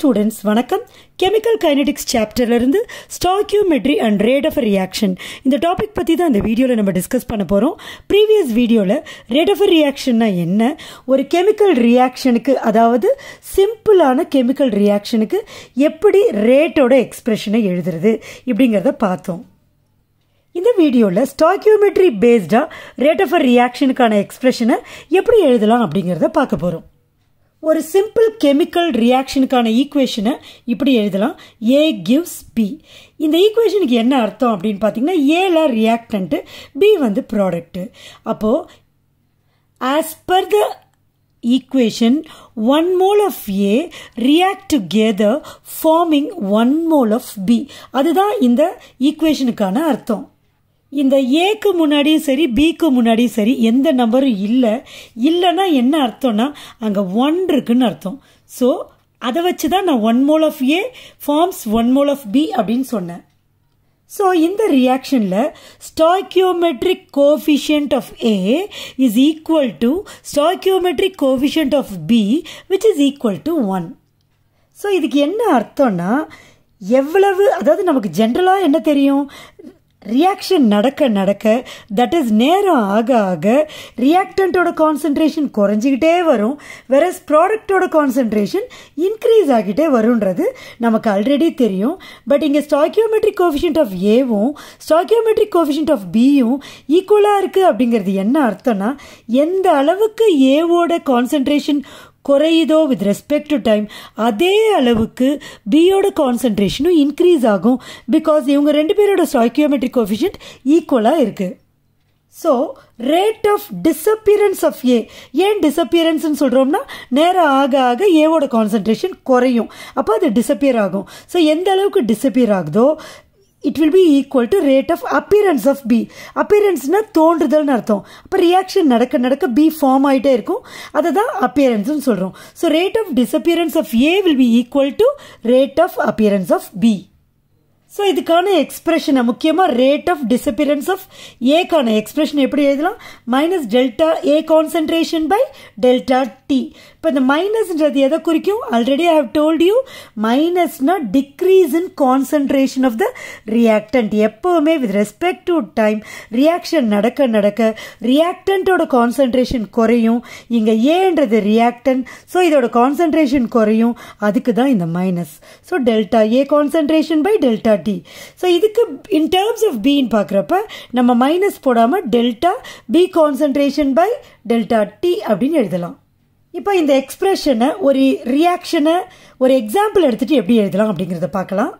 Students வணக்கம் chemical kinetics சாப்டர்லேருந்து stoichiometry and rate of reaction இந்த டாபிக் பற்றி தான் இந்த வீடியோவில் நம்ம டிஸ்கஸ் பண்ண போகிறோம் ப்ரீவியஸ் வீடியோவில் ரேட் ஆஃப் ரியாக்ஷன்னா என்ன ஒரு கெமிக்கல் ரியாக்ஷனுக்கு அதாவது சிம்பிளான கெமிக்கல் ரியாக்ஷனுக்கு எப்படி ரேட்டோட எக்ஸ்ப்ரெஷனை எழுதுறது இப்படிங்கிறத பார்த்தோம் இந்த வீடியோவில் ஸ்டாக்யூமெட்ரி பேஸ்டாக ரேட் ஆஃப் ரியாக்ஷனுக்கான எக்ஸ்ப்ரெஷனை எப்படி எழுதலாம் அப்படிங்கிறத பார்க்க போகிறோம் ஒரு சிம்பிள் கெமிக்கல் ரியாக்ஷனுக்கான ஈக்குவேஷனை இப்படி எழுதலாம் ஏ கிவ்ஸ் பி இந்த ஈக்குவேஷனுக்கு என்ன அர்த்தம் அப்படின்னு பார்த்தீங்கன்னா ஏல ரியாக்டன்ட்டு பி வந்து ப்ராடக்ட்டு அப்போது as per the equation one mole of A react together forming one mole of B அதுதான் இந்த ஈக்குவேஷனுக்கான அர்த்தம் இந்த ஏக்கு முன்னாடியும் சரி பிக்கு முன்னாடியும் சரி எந்த நம்பரும் இல்லை இல்லைன்னா என்ன அர்த்தம்னா அங்கே ஒன் இருக்குன்னு அர்த்தம் ஸோ அதை வச்சு தான் நான் one mole of A forms one mole of B அப்படின்னு சொன்னேன் ஸோ இந்த ரியாக்ஷனில் stoichiometric coefficient of A is equal to stoichiometric coefficient of B which is equal to one so இதுக்கு என்ன அர்த்தம்னா எவ்வளவு அதாவது நமக்கு ஜென்ரலாக என்ன தெரியும் ரியாக்ஷன் நடக்க நடக்க தட் இஸ் நேரம் ஆக ஆக ரியாக்டண்ட்டோட கான்சன்ட்ரேஷன் குறைஞ்சிக்கிட்டே வரும் வெரஸ் ப்ராடக்டோட கான்சன்ட்ரேஷன் இன்க்ரீஸ் ஆகிட்டே வரும்ன்றது நமக்கு ஆல்ரெடி தெரியும் பட் இங்கே ஸ்டாக்கியோமெட்ரிக் கோஃபிஷியன்ட் ஆஃப் ஏவும் ஸ்டாக்கியோமெட்ரிக் கோஃபிஷியன்ட் ஆஃப் பியும் ஈக்குவலாக இருக்குது அப்படிங்கிறது என்ன அர்த்தம்னா எந்த அளவுக்கு ஏவோட கான்சன்ட்ரேஷன் குறையுதோ வித் ரெஸ்பெக்ட் டு டைம் அதே அளவுக்கு பியோட கான்சன்ட்ரேஷனும் இன்க்ரீஸ் ஆகும் பிகாஸ் இவங்க ரெண்டு பேரோட ஸ்டாய்கியோமெட்ரிக் கோஃபிஷியன்ட் ஈக்குவலாக இருக்குது so rate of disappearance of A ஏன் டிஸப்பியரன்ஸ்னு சொல்கிறோம்னா நேரம் ஆக ஆக ஏவோட கான்சன்ட்ரேஷன் குறையும் அப்போ அது டிஸப்பியர் ஆகும் ஸோ எந்த அளவுக்கு டிஸப்பியர் ஆகுதோ it will be equal to rate of appearance of B அப்பியரன்ஸ்னால் தோன்றுதல்னு அர்த்தம் அப்போ ரியாக்ஷன் நடக்க நடக்க பி ஃபார்ம் ஆகிட்டே இருக்கும் அதை தான் அப்பியரன்ஸ்னு சொல்கிறோம் so rate of disappearance of A will be equal to rate of appearance of B so இதுக்கான எக்ஸ்ப்ரெஷனை முக்கியமாக ரேட் ஆஃப் டிசப்பியரன்ஸ் ஆஃப் ஏக்கான எக்ஸ்ப்ரெஷன் எப்படி எழுதலாம் minus delta A concentration by delta T இப்போ இந்த மைனஸ்ன்றது எதை குறிக்கும் already I have told you மைனஸ்னா decrease in concentration of the reactant எப்போவுமே with respect to time reaction நடக்க நடக்க ரியாக்டன்ட்டோட கான்சன்ட்ரேஷன் குறையும் இங்கே ஏன்றது ரியாக்டன் ஸோ இதோட கான்சன்ட்ரேஷன் குறையும் அதுக்கு தான் இந்த minus so delta A concentration by delta T so இதுக்கு இன் டேர்ம்ஸ் ஆஃப் பின்னு பார்க்குறப்ப நம்ம மைனஸ் போடாமல் delta B concentration by delta T அப்படின்னு எழுதலாம் இப்போ இந்த எக்ஸ்ப்ரெஷனை ஒரு ரியாக்ஷனை ஒரு எக்ஸாம்பிள் எடுத்துகிட்டு எப்படி எழுதலாம் அப்படிங்கிறத பார்க்கலாம்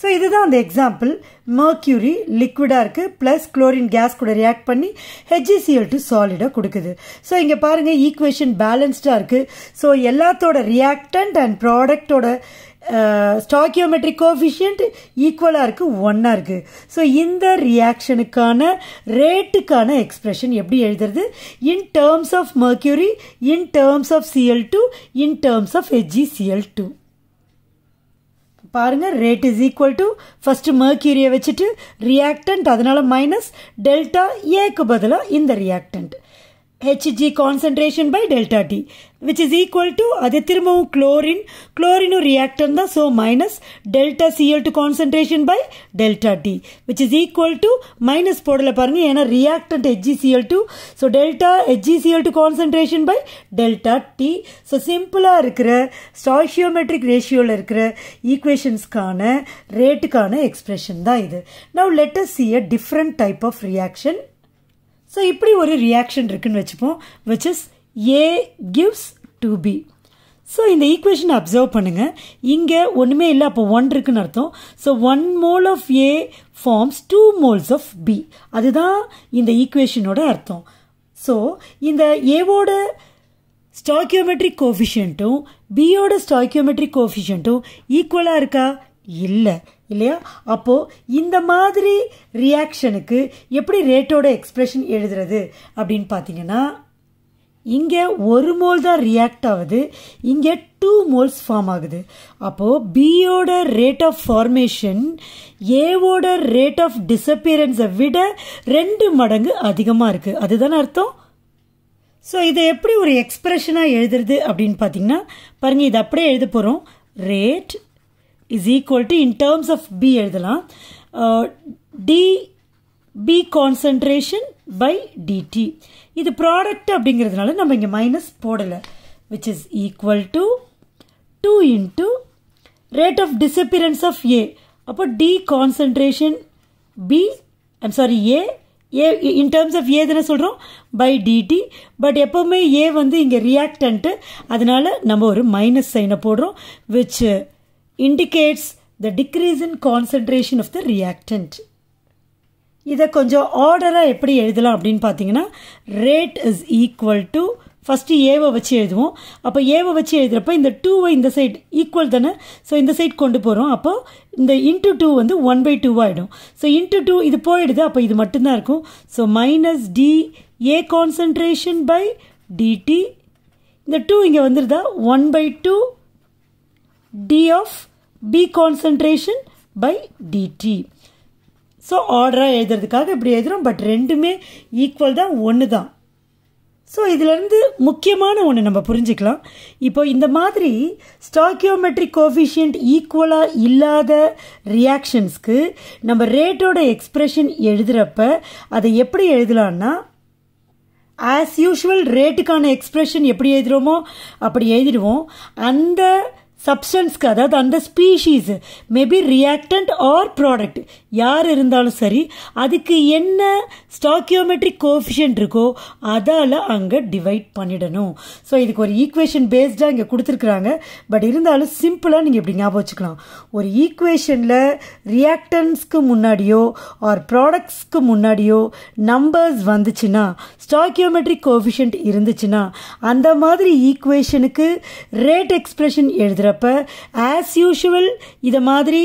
ஸோ இதுதான் அந்த எக்ஸாம்பிள் மர்க்யூரி லிக்விடாக இருக்குது ப்ளஸ் குளோரின் கேஸ் கூட ரியாக்ட் பண்ணி ஹெச்சிசிஎல் டு சாலிடாக கொடுக்குது ஸோ இங்கே பாருங்கள் ஈக்குவேஷன் பேலன்ஸ்டாக இருக்குது ஸோ எல்லாத்தோட ரியாக்டன்ட் அண்ட் ப்ராடக்டோட ஸ்டாக்கியோமெட்ரிக் கோஃபிஷியன்ட் ஈக்குவலாக இருக்குது ஒன்னாக இருக்குது ஸோ இந்த ரியாக்ஷனுக்கான ரேட்டுக்கான எக்ஸ்ப்ரெஷன் எப்படி எழுதுறது in terms of mercury in terms of CL two in terms of CL two பாருங்கள் rate is equal to first மர்க்யூரியை வச்சுட்டு ரியாக்டன்ட் அதனால் மைனஸ் டெல்டா ஏக்கு பதிலாக இந்த reactant Hg concentration by delta T which is equal to அது திரும்பவும் chlorine chlorine reactant தான் so minus delta Cl2 concentration by delta T which is equal to minus போடல பாருங்க ஏன்னா reactant HgCl2 so delta HgCl2 concentration by delta T so சிம்பிளா இருக்கிற stoichiometric ratioல இருக்கிற equationsக்கான rateக்கான expression தான் இது now let us see a different type of reaction so இப்படி ஒரு ரியாக்ஷன் இருக்குதுன்னு வச்சுப்போம் which is A gives to B so இந்த ஈக்குவேஷன் அப்சர்வ் பண்ணுங்கள் இங்கே ஒன்றுமே இல்லை அப்போ ஒன் இருக்குன்னு அர்த்தம் so one mole of A forms two moles of B அதுதான் இந்த ஈக்குவேஷனோட அர்த்தம் ஸோ இந்த ஏவோட ஸ்டாக்கியோமெட்ரிக் கோஃபிஷியன்ட்டும் பியோட ஸ்டாக்கியோமெட்ரிக் கோஃபிஷியன்ட்டும் ஈக்குவலாக இருக்கா இல்லை இல்லையா அப்போது இந்த மாதிரி ரியாக்ஷனுக்கு எப்படி ரேட்டோட எக்ஸ்ப்ரெஷன் எழுதுறது அப்படின்னு பார்த்தீங்கன்னா இங்கே ஒரு மோல் தான் ரியாக்ட் ஆகுது இங்கே டூ மோல்ஸ் ஃபார்ம் ஆகுது அப்போது பியோட ரேட் ஆஃப் ஃபார்மேஷன் ஏவோட ரேட் ஆஃப் டிஸப்பியரன்ஸை விட ரெண்டு மடங்கு அதிகமாக இருக்குது அதுதானே அர்த்தம் ஸோ இதை எப்படி ஒரு எக்ஸ்ப்ரெஷனாக எழுதுறது அப்படின்னு பார்த்தீங்கன்னா பாருங்கள் இதை அப்படியே எழுத போகிறோம் rate is equal to in terms of B எழுதலாம் d uh, B concentration by DT இது ப்ராடக்ட் அப்படிங்கிறதுனால நம்ம இங்கே மைனஸ் போடலை which is equal to two into rate of disappearance of A அப்போ d concentration B I'm sorry A A in terms of A தானே சொல்கிறோம் by DD but எப்போவுமே ஏ வந்து இங்கே ரியாக்டன்ட்டு அதனால் நம்ம ஒரு மைனஸ் சைனை போடுறோம் which indicates the decrease in concentration of the reactant. இதை கொஞ்சம் ஆர்டராக எப்படி எழுதலாம் அப்படின்னு பார்த்தீங்கன்னா rate is equal to first ஏவை வச்சு எழுதுவோம் அப்போ ஏவை வச்சு எழுதுகிறப்ப இந்த டூவை இந்த சைட் ஈக்குவல் தானே ஸோ இந்த சைட் கொண்டு போகிறோம் அப்போ இந்த இன்ட்டு டூ வந்து ஒன் பை டூ ஆகிடும் ஸோ இன்ட்டு டூ இது போயிடுது அப்போ இது மட்டும்தான் இருக்கும் so minus d A concentration by dt இந்த டூ இங்கே வந்துருதா one by two d of B concentration by dt. So ஆர்டராக எழுதுறதுக்காக இப்படி எழுதுகிறோம் பட் ரெண்டுமே ஈக்குவல் தான் ஒன்று தான் ஸோ இதிலேருந்து முக்கியமான ஒன்று நம்ம புரிஞ்சுக்கலாம் இப்போ இந்த மாதிரி ஸ்டாக்கியோமெட்ரிக் கோஃபிஷியன்ட் ஈக்குவலாக இல்லாத ரியாக்ஷன்ஸ்க்கு நம்ம ரேட்டோட எக்ஸ்ப்ரெஷன் எழுதுகிறப்ப அதை எப்படி எழுதலான்னா ஆஸ் யூஷுவல் ரேட்டுக்கான எக்ஸ்ப்ரெஷன் எப்படி எழுதுகிறோமோ அப்படி எழுதிடுவோம் அந்த சப்ஸ்டன்ஸ்க்கு அதாவது அந்த species maybe reactant or product யார் இருந்தாலும் சரி அதுக்கு என்ன ஸ்டாக்கியோமெட்ரிக் கோஃபிஷியன்ட் இருக்கோ அதால் அங்கே டிவைட் பண்ணிடணும் ஸோ இதுக்கு ஒரு ஈக்குவேஷன் பேஸ்டாக இங்கே கொடுத்துருக்குறாங்க பட் இருந்தாலும் சிம்பிளாக நீங்கள் இப்படி ஞாபகம் வச்சுக்கலாம் ஒரு ஈக்குவேஷனில் ரியாக்டன்ஸ்க்கு முன்னாடியோ ஆர் ப்ராடக்ட்ஸ்க்கு முன்னாடியோ நம்பர்ஸ் வந்துச்சுன்னா ஸ்டாக்கியோமெட்ரிக் கோஃபிஷியன்ட் இருந்துச்சுன்னா அந்த மாதிரி ஈக்குவேஷனுக்கு ரேட் எக்ஸ்பிரஷன் எழுதுகிற அப்படிங்கிறப்ப ஆஸ் யூஷுவல் இதை மாதிரி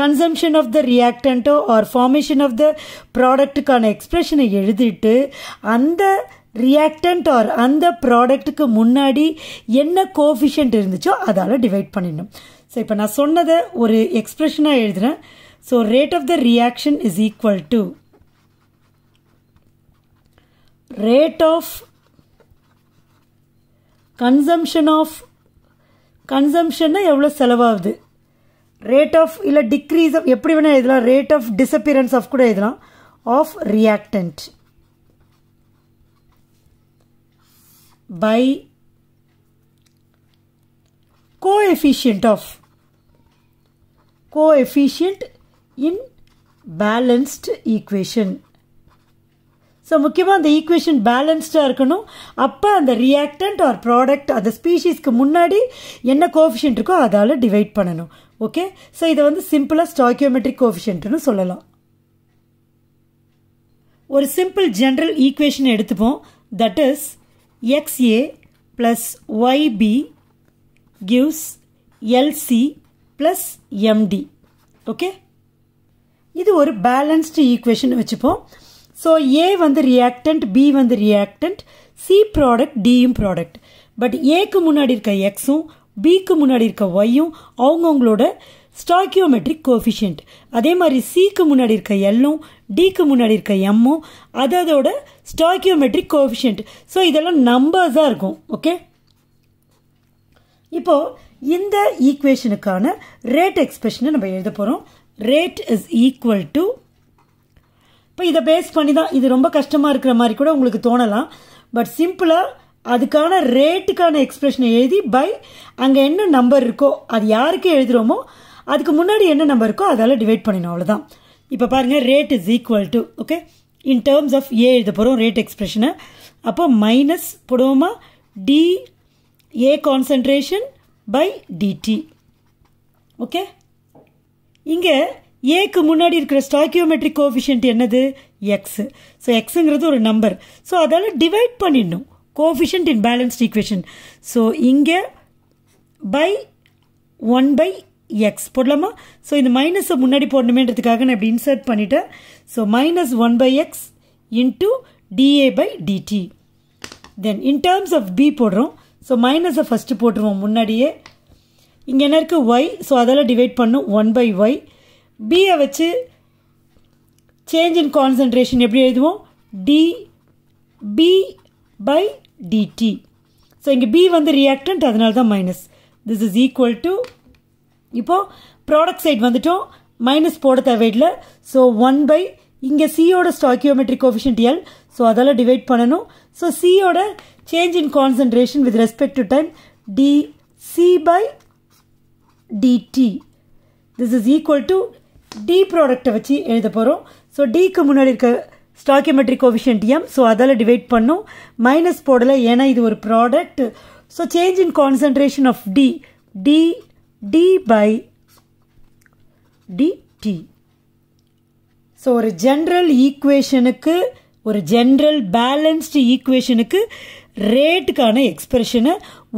கன்சம்ஷன் ஆஃப் த ரியாக்டண்ட்டோ ஆர் ஃபார்மேஷன் ஆஃப் த ப்ராடக்ட்டுக்கான எக்ஸ்ப்ரெஷனை எழுதிட்டு அந்த ரியாக்டன்ட் ஆர் அந்த ப்ராடக்ட்டுக்கு முன்னாடி என்ன கோஃபிஷியன்ட் இருந்துச்சோ அதால் டிவைட் பண்ணிடணும் ஸோ இப்போ நான் சொன்னதை ஒரு எக்ஸ்ப்ரெஷனாக எழுதுகிறேன் so rate of the reaction is equal to rate of consumption of கன்சம்ஷன்னா எவ்வளோ செலவாகுது ரேட் ஆஃப் இல்லை டிக்ரீஸ் ஆஃப் எப்படி வேணால் எழுதலாம் ரேட் ஆஃப் டிஸப்பியரன்ஸ் ஆஃப் கூட எழுதலாம் of reactant by coefficient of coefficient in balanced equation so முக்கியமாக அந்த ஈக்குவேஷன் பேலன்ஸ்டாக இருக்கணும் அப்போ அந்த ரியாக்டன்ட் ஆர் ப்ராடக்ட் அந்த ஸ்பீஷீஸ்க்கு முன்னாடி என்ன கோஃபிஷியன்ட் இருக்கோ அதால் டிவைட் பண்ணணும் ஓகே ஸோ இதை வந்து சிம்பிளாக ஸ்டாக்கியோமெட்ரிக் கோஃபிஷியன்ட்னு சொல்லலாம் ஒரு சிம்பிள் ஜென்ரல் ஈக்குவேஷன் எடுத்துப்போம் that is xA plus yB gives lC plus mD okay இது ஒரு பேலன்ஸ்டு ஈக்குவேஷன் வச்சுப்போம் ஸோ ஏ வந்து ரியாக்டன்ட் பி வந்து ரியாக்டன்ட் சி ப்ராடக்ட் டியும் ப்ராடக்ட் பட் ஏக்கு முன்னாடி இருக்க எக்ஸும் பிக்கு முன்னாடி இருக்க ஒய்யும் அவங்கவுங்களோட ஸ்டாக்கியோமெட்ரிக் கோஃபிஷியன்ட் அதே மாதிரி சிக்கு முன்னாடி இருக்க எல்லும் டிக்கு முன்னாடி இருக்க எம்மும் அதோட ஸ்டாக்கியோமெட்ரிக் கோஃபிஷியன்ட் ஸோ இதெல்லாம் நம்பர்ஸாக இருக்கும் ஓகே இப்போது இந்த ஈக்குவேஷனுக்கான ரேட் எக்ஸ்பிரஷனை நம்ம எழுத போகிறோம் ரேட் இஸ் ஈக்குவல் டு இப்போ இதை பேஸ் பண்ணி தான் இது ரொம்ப கஷ்டமாக இருக்கிற மாதிரி கூட உங்களுக்கு தோணலாம் பட் சிம்பிளாக அதுக்கான ரேட்டுக்கான எக்ஸ்பிரஷனை எழுதி பை அங்கே என்ன நம்பர் இருக்கோ அது யாருக்கு எழுதுகிறோமோ அதுக்கு முன்னாடி என்ன நம்பர் இருக்கோ அதால் டிவைட் பண்ணிடணும் அவ்வளோதான் இப்போ பாருங்கள் rate is equal to okay in terms of A எழுத போகிறோம் ரேட் எக்ஸ்பிரஷனை அப்போ மைனஸ் போடுவோமா d A concentration by dt okay இங்கே ஏக்கு முன்னாடி இருக்கிற ஸ்டாக்கியோமெட்ரிக் கோஃபிஷியன்ட் என்னது எக்ஸு ஸோ எக்ஸுங்கிறது ஒரு நம்பர் ஸோ அதால் டிவைட் பண்ணிடணும் coefficient in balanced equation so இங்கே பை ஒன் பை எக்ஸ் போடலாமா ஸோ இந்த மைனஸை முன்னாடி போடணுமேன்றதுக்காக நான் இப்படி இன்சர்ட் பண்ணிட்டேன் so minus one by x into dA by DD then in terms of B போடுறோம் ஸோ மைனஸை ஃபஸ்ட்டு போட்டுருவோம் முன்னாடியே இங்கே என்ன இருக்குது ஒய் ஸோ அதெல்லாம் டிவைட் பண்ணும் ஒன் பை ஒய் பிஏ வச்சு சேஞ்ச் இன் கான்சன்ட்ரேஷன் எப்படி எழுதுவோம் d B by dt so இங்கே பி வந்து ரியாக்டன்ட் அதனால தான் minus this is equal to இப்போது ப்ராடக்ட் சைட் வந்துட்டோம் மைனஸ் போட தேவையில்ல ஸோ ஒன் பை இங்கே சியோட ஸ்டாக்கியோமெட்ரிக் கோஃபிஷியன்ட் எல் ஸோ அதெல்லாம் டிவைட் பண்ணணும் ஸோ சியோட change in concentration with respect to time d C by dt this is equal to d ப்ராடக்டை வச்சு எழுத போகிறோம் ஸோ டிக்கு முன்னாடி இருக்க ஸ்டாக்கியமெட்ரிக் கோவிஷன்ட் எம் ஸோ அதால் டிவைட் பண்ணும் மைனஸ் போடலை ஏன்னா இது ஒரு product so change in concentration of D d D by dt so ஒரு ஜென்ரல் ஈக்குவேஷனுக்கு ஒரு ஜென்ரல் பேலன்ஸ்டு ஈக்குவேஷனுக்கு ரேட்டுக்கான எக்ஸ்பிரஷனை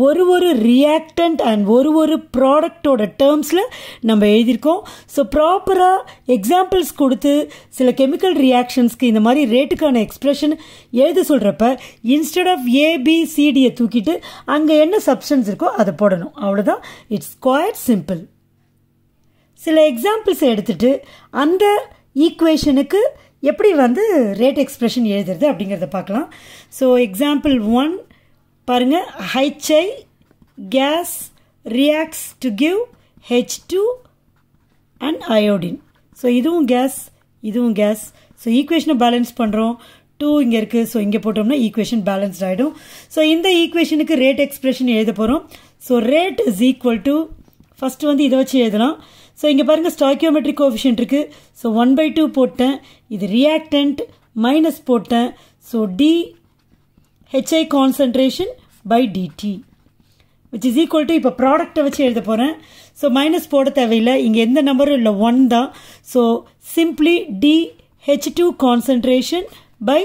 ஒரு ஒரு ரியாக்டன்ட் அண்ட் ஒரு ஒரு ப்ராடக்டோட டேர்ம்ஸில் நம்ம எழுதியிருக்கோம் ஸோ ப்ராப்பராக எக்ஸாம்பிள்ஸ் கொடுத்து சில கெமிக்கல் ரியாக்ஷன்ஸ்க்கு இந்த மாதிரி ரேட்டுக்கான எக்ஸ்ப்ரெஷன் எழுத சொல்கிறப்ப இன்ஸ்டெட் ஆஃப் ஏபிசிடியை தூக்கிட்டு அங்கே என்ன சப்ஸ்டன்ஸ் இருக்கோ அதை போடணும் அவ்வளோதான் இட்ஸ் குவாய்ட் சிம்பிள் சில எக்ஸாம்பிள்ஸ் எடுத்துட்டு அந்த ஈக்குவேஷனுக்கு எப்படி வந்து ரேட் எக்ஸ்ப்ரெஷன் எழுதுறது அப்படிங்கிறத பார்க்கலாம் ஸோ எக்ஸாம்பிள் ஒன் பாருங்கள் HI gas reacts to give H two and iodine so இதுவும் கேஸ் இதுவும் கேஸ் ஸோ ஈக்குவேஷனை பேலன்ஸ் பண்ணுறோம் டூ இங்கே இருக்குது ஸோ இங்கே போட்டோம்னா ஈக்குவேஷன் பேலன்ஸ்ட் ஆகிடும் ஸோ இந்த ஈக்குவேஷனுக்கு ரேட் எக்ஸ்பிரஷன் எழுத போகிறோம் so rate is equal to first வந்து இதை வச்சு எழுதலாம் ஸோ இங்கே பாருங்கள் ஸ்டாக்கியோமெட்ரிக் கோஃபிஷியன்ட் இருக்குது ஸோ ஒன் பை டூ போட்டேன் இது ரியாக்டன்ட் மைனஸ் போட்டேன் so d HI concentration by dt which is equal to இப்போ ப்ராடக்டை வச்சு எழுத போகிறேன் ஸோ மைனஸ் போட தேவையில்லை இங்கே எந்த நம்பரும் இல்லை ஒன் தான் so simply d H two concentration by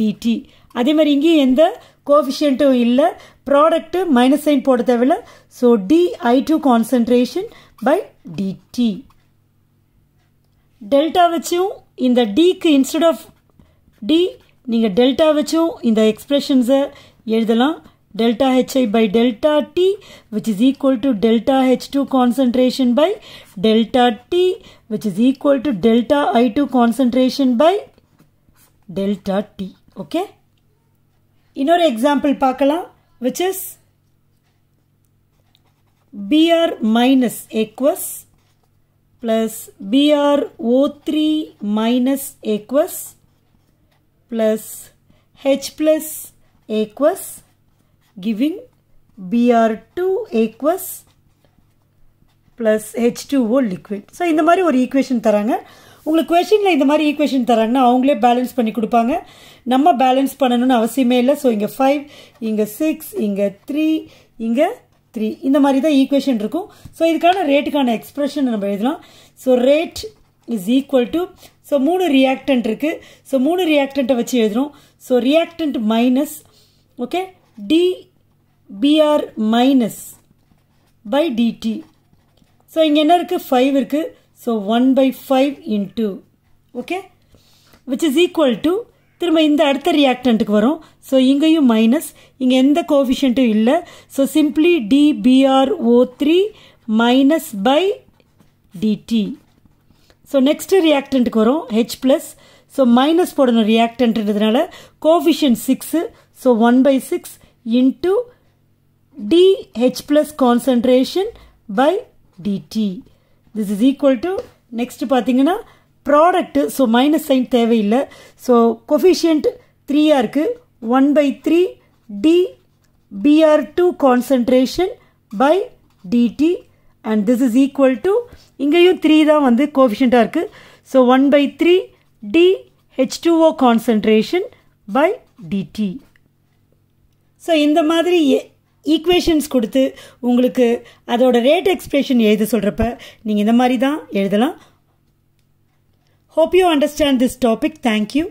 dt அதே மாதிரி இங்கேயும் எந்த கோஃபிஷியன்ட்டும் இல்லை ப்ராடக்ட்டு மைனஸ் சைன் போட தேவையில்ல so d I two concentration by dt delta வச்சும் இந்த டிக்கு இன்ஸ்டெட் ஆஃப் டி நீங்கள் டெல்டா வச்சும் இந்த எக்ஸ்ப்ரெஷன்ஸை எழுதலாம் delta hi by delta t which is equal to delta h2 concentration by delta t which is equal to delta i2 concentration by delta t okay இன்னொரு example பார்க்கலாம் which is br minus aqueous plus br O3 minus aqueous plus H plus aqueous giving Br2 aqueous plus H2O liquid. ஸோ இந்த மாதிரி ஒரு equation தராங்க உங்களுக்கு கொஷினில் இந்த மாதிரி தராங்க தராங்கன்னா அவங்களே பேலன்ஸ் பண்ணி கொடுப்பாங்க நம்ம பேலன்ஸ் பண்ணனும் அவசியமே இல்லை ஸோ இங்கே ஃபைவ் இங்கே சிக்ஸ் இங்கே த்ரீ இங்கே த்ரீ இந்த மாதிரி தான் ஈக்குவேஷன் இருக்கும் ஸோ இதுக்கான ரேட்டுக்கான எக்ஸ்ப்ரெஷன் நம்ம எழுதலாம் so rate is equal to so மூணு ரியாக்டன்ட் இருக்குது ஸோ மூணு ரியாக்டண்ட்டை வச்சு எழுதுகிறோம் so reactant minus okay d BR minus by dt so இங்கே என்ன இருக்குது ஃபைவ் இருக்குது so one by five into okay which is equal to திரும்ப இந்த அடுத்த ரியாக்டண்ட்டுக்கு வரும் ஸோ இங்கேயும் மைனஸ் இங்கே எந்த கோஃபிஷியன்ட்டும் இல்லை so simply dBR O three minus by dt so next ரியாக்டன்ட்டுக்கு வரும் ஹெச் ப்ளஸ் ஸோ மைனஸ் போடணும் ரியாக்டன்ட்ன்றதுனால coefficient six so one by six into H plus concentration by dt this is equal to next பார்த்தீங்கன்னா product so minus sign தேவையில்லை so coefficient த்ரீயாக இருக்குது one by three d BR two concentration by dt and this is equal to இங்கேயும் three தான் வந்து கோஃபிஷியண்ட்டாக இருக்குது so one by three d H two O concentration by dt so இந்த மாதிரி ஈக்குவேஷன்ஸ் e- கொடுத்து உங்களுக்கு அதோட ரேட் எக்ஸ்பிரஷன் எழுத சொல்கிறப்ப நீங்கள் இந்த மாதிரி தான் எழுதலாம் hope you understand this topic thank you